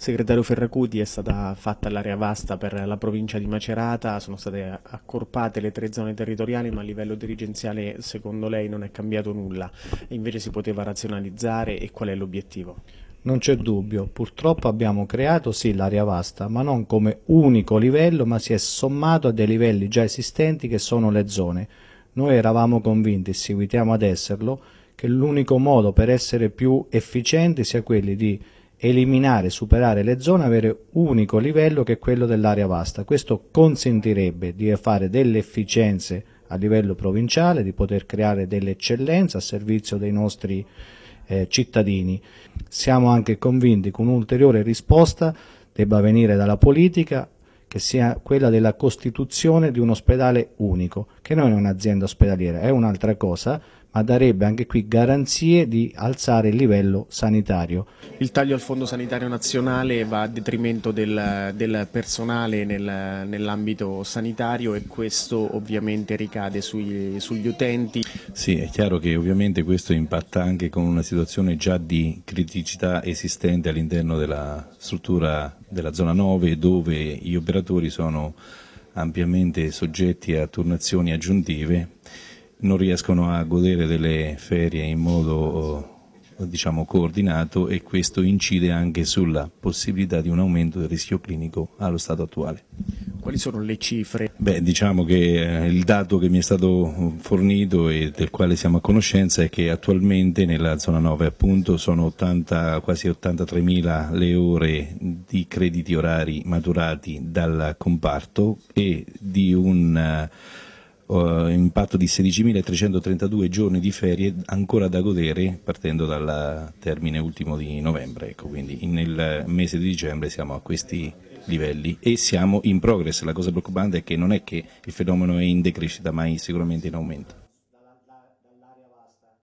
segretario Ferracuti è stata fatta l'area vasta per la provincia di Macerata, sono state accorpate le tre zone territoriali ma a livello dirigenziale secondo lei non è cambiato nulla, invece si poteva razionalizzare e qual è l'obiettivo? Non c'è dubbio, purtroppo abbiamo creato sì l'area vasta, ma non come unico livello, ma si è sommato a dei livelli già esistenti che sono le zone. Noi eravamo convinti, e seguitiamo ad esserlo, che l'unico modo per essere più efficienti sia quelli di eliminare, superare le zone, avere unico livello che è quello dell'area vasta. Questo consentirebbe di fare delle efficienze a livello provinciale, di poter creare delle eccellenze a servizio dei nostri eh, cittadini. Siamo anche convinti che un'ulteriore risposta debba venire dalla politica che sia quella della costituzione di un ospedale unico, che non è un'azienda ospedaliera, è un'altra cosa, ma darebbe anche qui garanzie di alzare il livello sanitario. Il taglio al Fondo Sanitario Nazionale va a detrimento del, del personale nel, nell'ambito sanitario e questo ovviamente ricade sui, sugli utenti. Sì, è chiaro che ovviamente questo impatta anche con una situazione già di criticità esistente all'interno della struttura della zona 9 dove gli operatori sono ampiamente soggetti a turnazioni aggiuntive, non riescono a godere delle ferie in modo eh, diciamo, coordinato e questo incide anche sulla possibilità di un aumento del rischio clinico allo stato attuale. Quali sono le cifre? Beh, diciamo che eh, il dato che mi è stato fornito e del quale siamo a conoscenza è che attualmente nella zona 9 appunto sono 80, quasi mila le ore di crediti orari maturati dal comparto e di un eh, eh, impatto di 16.332 giorni di ferie ancora da godere partendo dal termine ultimo di novembre, ecco, quindi nel mese di dicembre siamo a questi livelli e siamo in progress, la cosa preoccupante è che non è che il fenomeno è in decrescita ma è sicuramente in aumento.